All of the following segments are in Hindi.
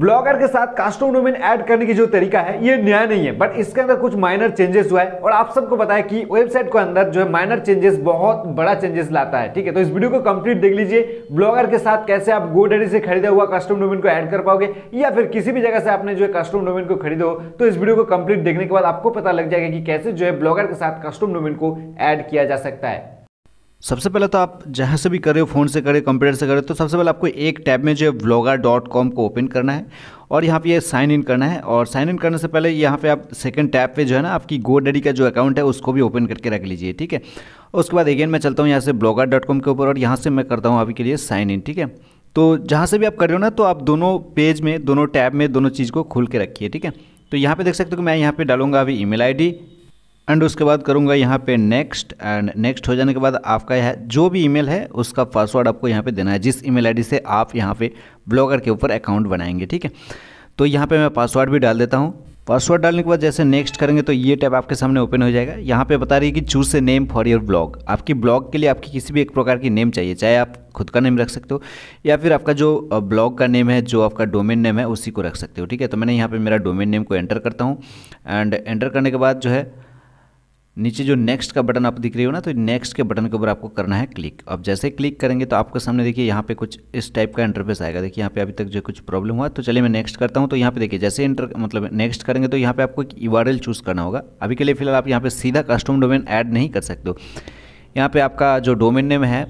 ब्लॉगर के साथ कास्टम डोमेन ऐड करने की जो तरीका है ये नया नहीं है बट इसके अंदर कुछ माइनर चेंजेस हुआ है और आप सबको पता है कि वेबसाइट के अंदर जो है माइनर चेंजेस बहुत बड़ा चेंजेस लाता है ठीक है तो इस वीडियो को कंप्लीट देख लीजिए ब्लॉगर के साथ कैसे आप गोडरी से खरीदा हुआ कस्टम डोमेन को ऐड कर पाओगे या फिर किसी भी जगह से आपने जो है कस्टम डोमेन को खरीदो तो इस वीडियो को कंप्लीट देखने के बाद आपको पता लग जाएगा कि कैसे जो है ब्लॉगर के साथ कस्टम डोमेन को ऐड किया जा सकता है सबसे पहले तो आप जहाँ से भी करें फ़ोन से करें कंप्यूटर से करें तो सबसे पहले आपको एक टैब में जो है ब्लॉगर डॉट कॉम को ओपन करना है और यहाँ पे ये साइन इन करना है और साइन इन करने से पहले यहाँ पे आप सेकंड टैब पे जो है ना आपकी गो डैडी का जो अकाउंट है उसको भी ओपन करके रख लीजिए ठीक है उसके बाद अगेन मैं चलता हूँ यहाँ से ब्लॉगर डॉट कॉम के ऊपर और यहाँ से मैं करता हूँ अभी के लिए साइन इन ठीक है तो जहाँ से भी आप कर रहे हो ना तो आप दोनों पेज में दोनों टैब में दोनों चीज़ को खुल के रखिए ठीक है तो यहाँ पे देख सकते हो कि मैं यहाँ पे डालूंगा अभी ईमेल आईडी एंड उसके बाद करूंगा यहाँ पे नेक्स्ट एंड नेक्स्ट हो जाने के बाद आपका यह जो भी ईमेल है उसका पासवर्ड आपको यहाँ पे देना है जिस ईमेल आईडी से आप यहाँ पे ब्लॉगर के ऊपर अकाउंट बनाएंगे ठीक है तो यहाँ पे मैं पासवर्ड भी डाल देता हूँ पासवर्ड डालने के बाद जैसे नेक्स्ट करेंगे तो ये टैब आपके सामने ओपन हो जाएगा यहाँ पे बता रही है कि choose a name for your blog आपकी ब्लॉग के लिए आपकी किसी भी एक प्रकार की नेम चाहिए चाहे आप खुद का नेम रख सकते हो या फिर आपका जो ब्लॉग का नेम है जो आपका डोमेन नेम है उसी को रख सकते हो ठीक है तो मैंने यहाँ पर मेरा डोमेन नेम को एंटर करता हूँ एंड एंटर करने के बाद जो है नीचे जो नेक्स्ट का बटन आप दिख रही हो ना तो नेक्स्ट के बटन के ऊपर आपको करना है क्लिक अब जैसे क्लिक करेंगे तो आपके सामने देखिए यहाँ पे कुछ इस टाइप का इंटरफेस आएगा देखिए यहाँ पे अभी तक जो कुछ प्रॉब्लम हुआ तो चलिए मैं नेक्स्ट करता हूँ तो यहाँ पे देखिए जैसे इंटर मतलब नेक्स्ट करेंगे तो यहाँ पे आपको एक यू चूज़ करना होगा अभी के लिए फिलहाल आप यहाँ पर सीधा कस्टम डोमेन ऐड नहीं कर सकते हो यहाँ पर आपका जो डोमेन नेम है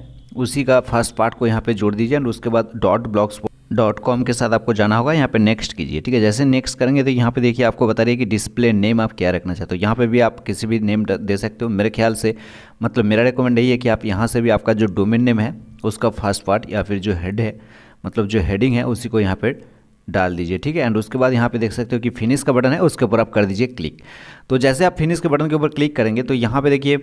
उसी का फर्स्ट पार्ट को यहाँ पर जोड़ दीजिए एंड उसके बाद डॉट ब्लॉक्स डॉट कॉम के साथ आपको जाना होगा यहाँ पे नेक्स्ट कीजिए ठीक है जैसे नेक्स्ट करेंगे तो यहाँ पे देखिए आपको बता रही है कि डिस्प्ले नेम आप क्या रखना चाहते हो यहाँ पे भी आप किसी भी नेम दे सकते हो मेरे ख्याल से मतलब मेरा रिकमेंड यही है कि आप यहाँ से भी आपका जो डोमेन नेम है उसका फर्स्ट पार्ट या फिर जो हेड है मतलब जो हेडिंग है उसी को यहाँ पर डाल दीजिए ठीक है एंड उसके बाद यहाँ पे देख सकते हो कि फिनिश का बटन है उसके ऊपर आप कर दीजिए क्लिक तो जैसे आप फिनिश के बटन के ऊपर क्लिक करेंगे तो यहाँ पे देखिए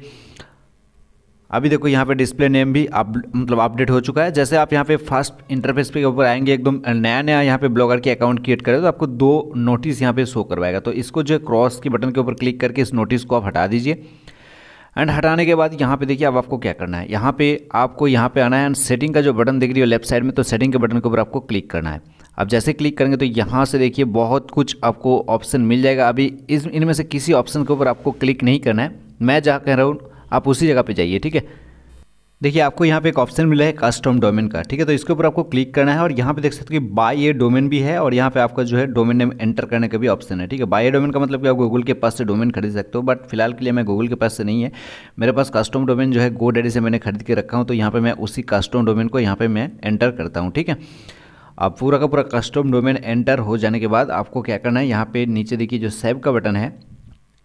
अभी देखो यहाँ पे डिस्प्ले नेम भी आप मतलब अपडेट हो चुका है जैसे आप यहाँ पे फर्स्ट इंटरफेस पे ऊपर आएंगे एकदम नया नया यहाँ पे ब्लॉगर के अकाउंट क्रिएट करें तो आपको दो नोटिस यहाँ पे शो करवाएगा तो इसको जो क्रॉस के बटन के ऊपर क्लिक करके इस नोटिस को आप हटा दीजिए एंड हटाने के बाद यहाँ पे देखिए अब आपको क्या करना है यहाँ पे आपको यहाँ पे आना है एंड सेटिंग का जो बटन दिख रही है लेफ्ट साइड में तो सेटिंग के बटन के ऊपर आपको क्लिक करना है अब जैसे क्लिक करेंगे तो यहाँ से देखिए बहुत कुछ आपको ऑप्शन मिल जाएगा अभी इस इनमें से किसी ऑप्शन के ऊपर आपको क्लिक नहीं करना है मैं जहाँ कह रहा हूँ आप उसी जगह पर जाइए ठीक है देखिए आपको यहाँ पे एक ऑप्शन मिला है कस्टम डोमेन का ठीक है तो इसके ऊपर आपको क्लिक करना है और यहाँ पे देख सकते हो कि बाय ये डोमेन भी है और यहाँ पे आपका जो है डोमेन नेम एंटर करने का भी ऑप्शन है ठीक है बाय ए डोमेन का मतलब कि आप गूगल के पास से डोमेन खरीद सकते हो बट फिलहाल के लिए मैं गूगल के पास से नहीं है मेरे पास कस्टम डोमेन जो है गो से मैंने खरीद के रखा हूँ तो यहाँ पर मैं उसी कस्टम डोमेन को यहाँ पर मैं एंटर करता हूँ ठीक है अब पूरा का पूरा कस्टम डोमेन एंटर हो जाने के बाद आपको क्या करना है यहाँ पे नीचे देखिए जो सेव का बटन है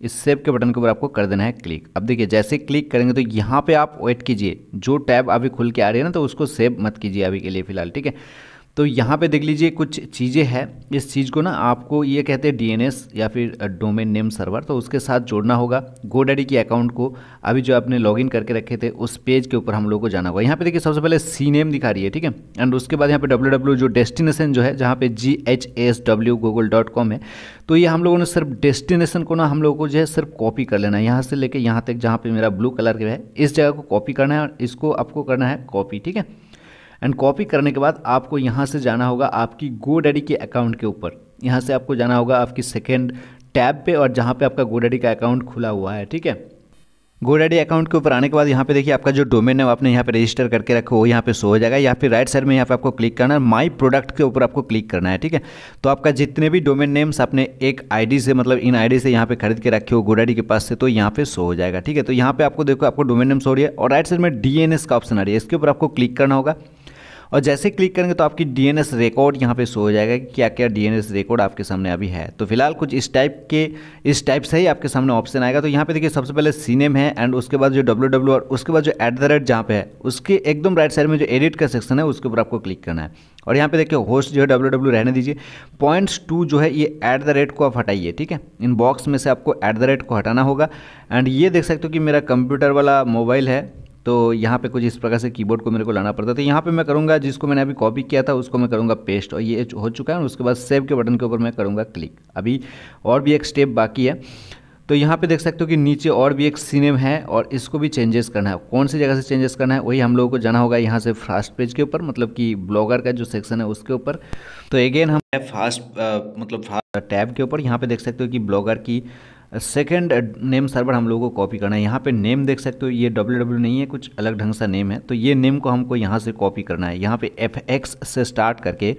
इस सेव के बटन के ऊपर आपको कर देना है क्लिक अब देखिए जैसे क्लिक करेंगे तो यहाँ पे आप वेट कीजिए जो टैब अभी खुल के आ रही है ना तो उसको सेव मत कीजिए अभी के लिए फिलहाल ठीक है तो यहाँ पे देख लीजिए कुछ चीज़ें हैं इस चीज़ को ना आपको ये कहते हैं डीएनएस या फिर डोमेन नेम सर्वर तो उसके साथ जोड़ना होगा गोडैडी के अकाउंट को अभी जो आपने लॉगिन करके रखे थे उस पेज के ऊपर हम लोग को जाना होगा यहाँ पे देखिए सबसे पहले सी नेम दिखा रही है ठीक है एंड उसके बाद यहाँ पे डब्ल्यू डब्ल्यू जो डेस्टिनेशन जो है जहाँ पे G H S W Google dot com है तो ये हम लोगों ने सिर्फ डेस्टिनेशन को ना हम लोगों को जो है सिर्फ कॉपी कर लेना है यहाँ से लेकर यहाँ तक जहाँ पर मेरा ब्लू कलर का है इस जगह को कॉपी करना है और इसको आपको करना है कॉपी ठीक है एंड कॉपी करने के बाद आपको यहाँ से जाना होगा आपकी डैडी के अकाउंट के ऊपर यहाँ से आपको जाना होगा आपकी सेकेंड टैब पे और जहाँ पे आपका गोडेडी का अकाउंट खुला हुआ है ठीक है गोडेडी अकाउंट के ऊपर आने के बाद यहाँ पे देखिए आपका जो डोमेन है वो आपने यहाँ पे रजिस्टर करके रखो वो यहाँ पे सो हो जाएगा या फिर राइट साइड में यहाँ पे आपको क्लिक करना है माई प्रोडक्ट के ऊपर आपको क्लिक करना है ठीक है तो आपका जितने भी डोमेन नेम्स आपने एक आईडी से मतलब इन आईडी से यहाँ पे खरीद के रखे हो गोडेडी के पास से तो यहाँ पे सो हो जाएगा ठीक है तो यहाँ पे आपको देखो आपको डोमेन नेम सो हो रही है और राइट साइड में डी का ऑप्शन आ रही है इसके ऊपर आपको क्लिक करना होगा और जैसे क्लिक करेंगे तो आपकी डीएनएस रिकॉर्ड यहाँ पे शो हो जाएगा कि क्या क्या डीएनएस रिकॉर्ड आपके सामने अभी है तो फिलहाल कुछ इस टाइप के इस टाइप से ही आपके सामने ऑप्शन आएगा तो यहाँ पे देखिए सबसे पहले सीनेम है एंड उसके बाद जो डब्ल्यू डब्ल्यू और उसके बाद जो एट द रेट जहाँ पे है उसके एकदम राइट साइड में जो एडिट का सेक्शन है उसके ऊपर आपको क्लिक करना है और यहाँ पे देखिए होस्ट जो है डब्ल्यू डब्ल्यू रहने दीजिए पॉइंट्स टू जो है ये ऐट द रेट को आप हटाइए ठीक है इन बॉक्स में से आपको ऐट द रेट को हटाना होगा एंड ये देख सकते हो कि मेरा कंप्यूटर वाला मोबाइल है तो यहाँ पे कुछ इस प्रकार से कीबोर्ड को मेरे को लाना पड़ता है तो यहाँ पे मैं करूँगा जिसको मैंने अभी कॉपी किया था उसको मैं करूँगा पेस्ट और ये हो चुका है और उसके बाद सेव के बटन के ऊपर मैं करूँगा क्लिक अभी और भी एक स्टेप बाकी है तो यहाँ पे देख सकते हो कि नीचे और भी एक सिनेम है और इसको भी चेंजेस करना है कौन सी जगह से चेंजेस करना है वही हम लोगों को जाना होगा यहाँ से फास्ट पेज के ऊपर मतलब कि ब्लॉगर का जो सेक्शन है उसके ऊपर तो अगेन हम फास्ट मतलब फास्ट टैब के ऊपर यहाँ पे देख सकते हो कि ब्लॉगर की सेकेंड नेम सर्वर हम लोगों को कॉपी करना है यहाँ पे नेम देख सकते हो ये डब्ल्यू डब्ल्यू नहीं है कुछ अलग ढंग सा नेम है तो ये नेम को हमको यहाँ से कॉपी करना है यहाँ पे एफ एक्स से स्टार्ट करके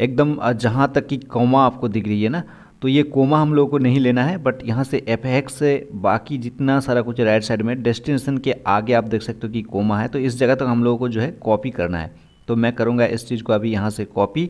एकदम uh, जहाँ तक कि कोमा आपको दिख रही है ना तो ये कोमा हम लोगों को नहीं लेना है बट यहाँ से एफ एक्स से बाकी जितना सारा कुछ राइट साइड में डेस्टिनेशन के आगे आप देख सकते हो कि कोमा है तो इस जगह तक तो हम लोगों को जो है कॉपी करना है तो मैं करूँगा इस चीज़ को अभी यहाँ से कॉपी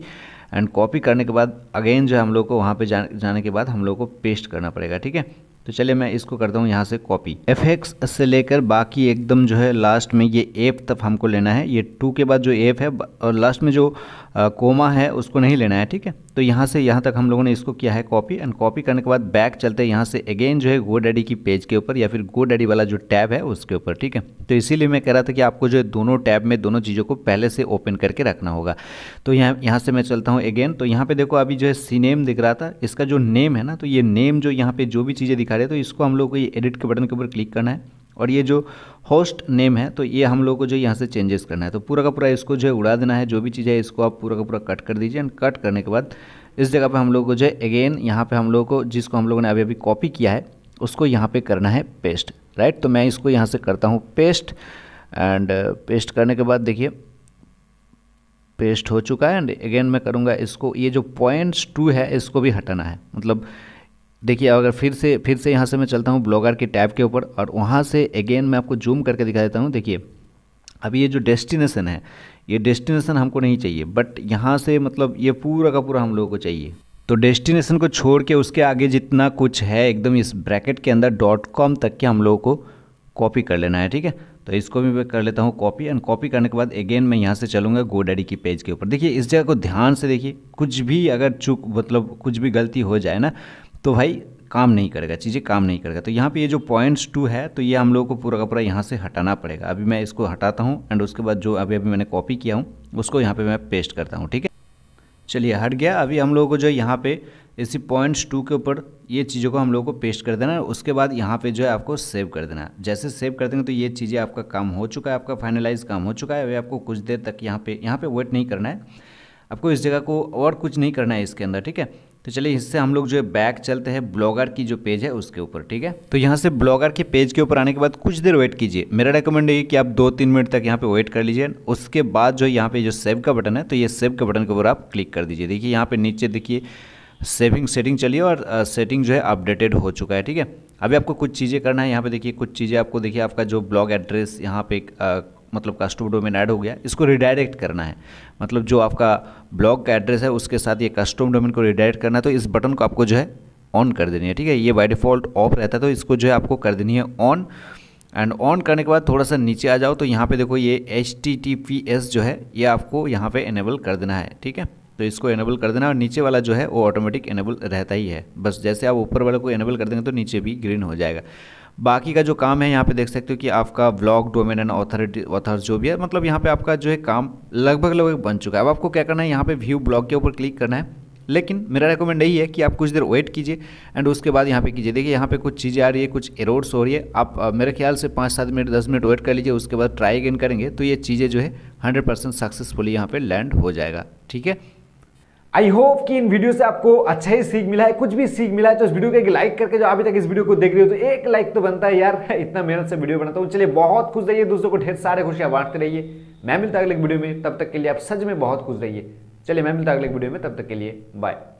एंड कॉपी करने के बाद अगेन जो हम लोग को वहाँ पे जा, जाने के बाद हम लोग को पेस्ट करना पड़ेगा ठीक है तो चलिए मैं इसको करता हूँ यहाँ से कॉपी एफ एक्स से लेकर बाकी एकदम जो है लास्ट में ये एप तक हमको लेना है ये टू के बाद जो एप है और लास्ट में जो कोमा है उसको नहीं लेना है ठीक है तो यहाँ से यहाँ तक हम लोगों ने इसको किया है कॉपी एंड कॉपी करने के बाद बैक चलते यहाँ से अगेन जो है गो डैडी की पेज के ऊपर या फिर गो डैडी वाला जो टैब है उसके ऊपर ठीक है तो इसीलिए मैं कह रहा था कि आपको जो है दोनों टैब में दोनों चीज़ों को पहले से ओपन करके रखना होगा तो यहाँ यहाँ से मैं चलता हूँ अगेन तो यहाँ पर देखो अभी जो है सी नेम दिख रहा था इसका जो नेम है ना तो ये नेम जो यहाँ पर जो भी चीज़ें दिखा रहे तो इसको हम लोग को ये एडिट के बटन के ऊपर क्लिक करना है और ये जो होस्ट नेम है तो ये हम लोग को जो यहाँ से चेंजेस करना है तो पूरा का पूरा इसको जो है उड़ा देना है जो भी चीज़ है इसको आप पूरा का पूरा कट कर दीजिए एंड कट करने के बाद इस जगह पे हम लोग को जो है अगेन यहाँ पे हम लोग को जिसको हम लोगों ने अभी अभी कॉपी किया है उसको यहाँ पे करना है पेस्ट राइट तो मैं इसको यहाँ से करता हूँ पेस्ट एंड पेस्ट करने के बाद देखिए पेस्ट हो चुका है एंड अगेन मैं करूँगा इसको ये जो पॉइंट्स टू है इसको भी हटाना है मतलब देखिए अगर फिर से फिर से यहाँ से मैं चलता हूँ ब्लॉगर के टैब के ऊपर और वहाँ से अगेन मैं आपको जूम करके दिखा देता हूँ देखिए अभी ये जो डेस्टिनेशन है ये डेस्टिनेशन हमको नहीं चाहिए बट यहाँ से मतलब ये पूरा का पूरा हम लोगों को चाहिए तो डेस्टिनेशन को छोड़ के उसके आगे जितना कुछ है एकदम इस ब्रैकेट के अंदर डॉट कॉम तक के हम लोगों को कॉपी कर लेना है ठीक है तो इसको भी मैं कर लेता हूँ कॉपी एंड कॉपी करने के बाद अगेन मैं यहाँ से चलूँगा गोडाडी की पेज के ऊपर देखिए इस जगह को ध्यान से देखिए कुछ भी अगर चूक मतलब कुछ भी गलती हो जाए ना तो भाई काम नहीं करेगा चीज़ें काम नहीं करेगा तो यहाँ पे ये जो पॉइंट्स टू है तो ये हम लोगों को पूरा का पूरा यहाँ से हटाना पड़ेगा अभी मैं इसको हटाता हूँ एंड उसके बाद जो अभी अभी मैंने कॉपी किया हूँ उसको यहाँ पे मैं पेस्ट करता हूँ ठीक है चलिए हट गया अभी हम लोगों को जो यहाँ पे इसी पॉइंट्स टू के ऊपर ये चीज़ों को हम लोगों को पेस्ट कर देना है उसके बाद यहाँ पे जो है आपको सेव कर देना है जैसे सेव कर देंगे तो ये चीज़ें आपका काम हो चुका है आपका फाइनलाइज काम हो चुका है अभी आपको कुछ देर तक यहाँ पे यहाँ पे वेट नहीं करना है आपको इस जगह को और कुछ नहीं करना है इसके अंदर ठीक है तो चलिए इससे हम लोग जो है बैक चलते हैं ब्लॉगर की जो पेज है उसके ऊपर ठीक है तो यहाँ से ब्लॉगर के पेज के ऊपर आने के बाद कुछ देर वेट कीजिए मेरा रिकमेंड है कि आप दो तीन मिनट तक यहाँ पे वेट कर लीजिए उसके बाद जो यहाँ पे जो सेव का बटन है तो ये सेव के बटन के ऊपर आप क्लिक कर दीजिए देखिए यहाँ पे नीचे देखिए सेविंग सेटिंग चलिए और सेटिंग जो है अपडेटेड हो चुका है ठीक है अभी आपको कुछ चीज़ें करना है यहाँ पे देखिए कुछ चीज़ें आपको देखिए आपका जो ब्लॉग एड्रेस यहाँ पे मतलब कस्टमर डोमेन ऐड हो गया इसको रिडायरेक्ट करना है मतलब जो आपका ब्लॉग का एड्रेस है उसके साथ ये कस्टम डोमेन को रिडायरेक्ट करना है तो इस बटन को आपको जो है ऑन कर देनी है ठीक है ये बाई डिफ़ॉल्ट ऑफ रहता है तो इसको जो है आपको कर देनी है ऑन एंड ऑन करने के बाद थोड़ा सा नीचे आ जाओ तो यहाँ पे देखो ये एच जो है ये आपको यहाँ पे इनेबल कर देना है ठीक है तो इसको इनेबल कर देना और नीचे वाला जो है वो ऑटोमेटिक इनेबल रहता ही है बस जैसे आप ऊपर वाले को इनेबल कर देंगे तो नीचे भी ग्रीन हो जाएगा बाकी का जो काम है यहाँ पे देख सकते हो कि आपका blog domain and authority author जो भी है मतलब यहाँ पे आपका जो है काम लगभग लगभग बन चुका है अब आपको क्या करना है यहाँ पे व्यू ब्लॉग के ऊपर क्लिक करना है लेकिन मेरा रिकमेंड यही है कि आप कुछ देर वेट कीजिए एंड उसके बाद यहाँ पे कीजिए देखिए यहाँ पे कुछ चीज़ें आ रही है कुछ एरोड्स हो रही है आप आ, मेरे ख्याल से पाँच सात मिनट दस मिनट वेट कर लीजिए उसके बाद ट्राई अगेन करेंगे तो ये चीज़ें जो है हंड्रेड परसेंट सक्सेसफुली यहाँ पर लैंड हो जाएगा ठीक है आई होप कि इन वीडियो से आपको अच्छा ही सीख मिला है कुछ भी सीख मिला है तो इस वीडियो को एक लाइक करके जो अभी तक इस वीडियो को देख रहे हो तो एक लाइक तो बनता है यार इतना मेहनत से वीडियो बनाता हूँ चलिए बहुत खुश रहिए दूसरों को ढेर सारे खुशियाँ बांटते रहिए मैं मिलता अगले वीडियो में तब तक के लिए आप सच में बहुत खुश रहिए चलिए मैं मिलता अगले वीडियो में तब तक के लिए बाय